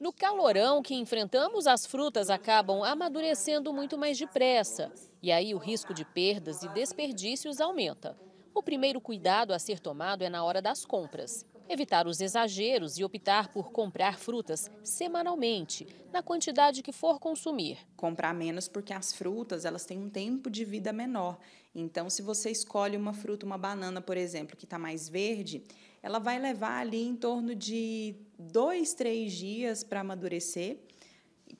No calorão que enfrentamos, as frutas acabam amadurecendo muito mais depressa. E aí o risco de perdas e desperdícios aumenta. O primeiro cuidado a ser tomado é na hora das compras. Evitar os exageros e optar por comprar frutas semanalmente, na quantidade que for consumir. Comprar menos porque as frutas elas têm um tempo de vida menor. Então, se você escolhe uma fruta, uma banana, por exemplo, que está mais verde, ela vai levar ali em torno de dois, três dias para amadurecer,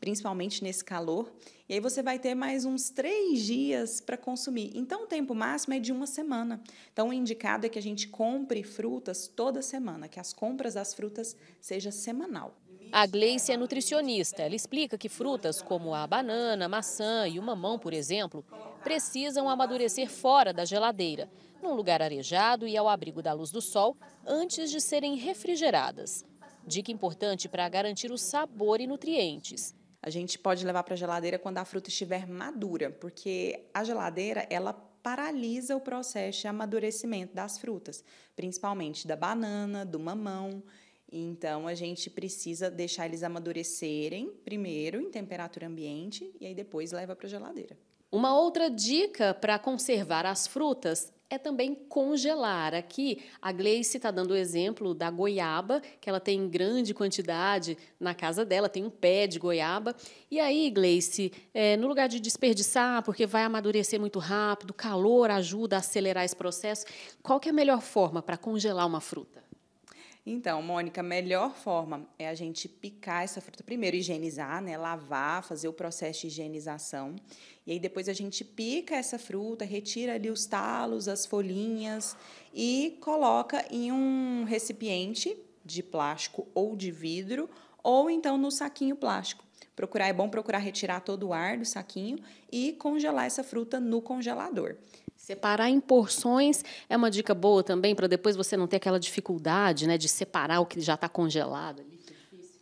principalmente nesse calor. E aí você vai ter mais uns três dias para consumir. Então, o tempo máximo é de uma semana. Então, o indicado é que a gente compre frutas toda semana, que as compras das frutas seja semanal. A Gleice é nutricionista. Ela explica que frutas como a banana, maçã e o mamão, por exemplo, precisam amadurecer fora da geladeira, num lugar arejado e ao abrigo da luz do sol, antes de serem refrigeradas. Dica importante para garantir o sabor e nutrientes. A gente pode levar para a geladeira quando a fruta estiver madura, porque a geladeira ela paralisa o processo de amadurecimento das frutas, principalmente da banana, do mamão. Então a gente precisa deixar eles amadurecerem primeiro em temperatura ambiente e aí depois leva para a geladeira. Uma outra dica para conservar as frutas é também congelar. Aqui, a Gleice está dando o exemplo da goiaba, que ela tem em grande quantidade na casa dela, tem um pé de goiaba. E aí, Gleice, é, no lugar de desperdiçar, porque vai amadurecer muito rápido, o calor ajuda a acelerar esse processo, qual que é a melhor forma para congelar uma fruta? Então, Mônica, a melhor forma é a gente picar essa fruta primeiro, higienizar, né? Lavar, fazer o processo de higienização. E aí depois a gente pica essa fruta, retira ali os talos, as folhinhas e coloca em um recipiente de plástico ou de vidro, ou então no saquinho plástico. Procurar é bom procurar retirar todo o ar do saquinho e congelar essa fruta no congelador. Separar em porções é uma dica boa também para depois você não ter aquela dificuldade, né, de separar o que já está congelado ali.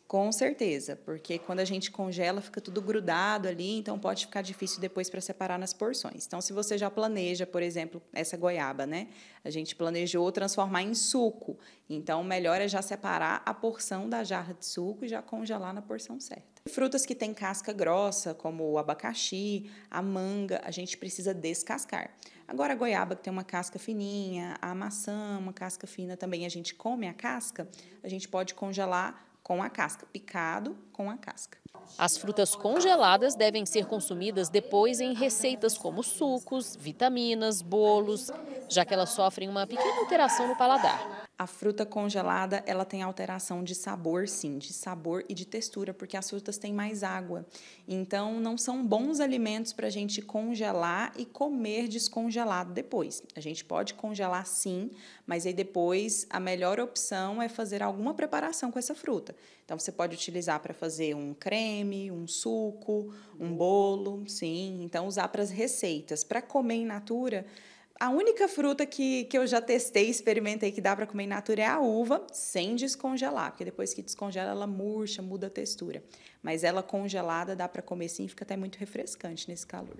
Com certeza, porque quando a gente congela fica tudo grudado ali, então pode ficar difícil depois para separar nas porções. Então, se você já planeja, por exemplo, essa goiaba, né? A gente planejou transformar em suco, então melhor é já separar a porção da jarra de suco e já congelar na porção certa. Frutas que têm casca grossa, como o abacaxi, a manga, a gente precisa descascar. Agora, a goiaba que tem uma casca fininha, a maçã, uma casca fina também, a gente come a casca, a gente pode congelar com a casca picado com a casca. As frutas congeladas devem ser consumidas depois em receitas como sucos, vitaminas, bolos, já que elas sofrem uma pequena alteração no paladar. A fruta congelada, ela tem alteração de sabor, sim, de sabor e de textura, porque as frutas têm mais água. Então, não são bons alimentos para a gente congelar e comer descongelado depois. A gente pode congelar, sim, mas aí depois a melhor opção é fazer alguma preparação com essa fruta. Então, você pode utilizar para fazer fazer um creme, um suco, um bolo, sim. Então, usar para as receitas. Para comer em natura, a única fruta que, que eu já testei, experimentei que dá para comer em natura é a uva, sem descongelar, porque depois que descongela ela murcha, muda a textura. Mas ela congelada dá para comer sim, fica até muito refrescante nesse calor.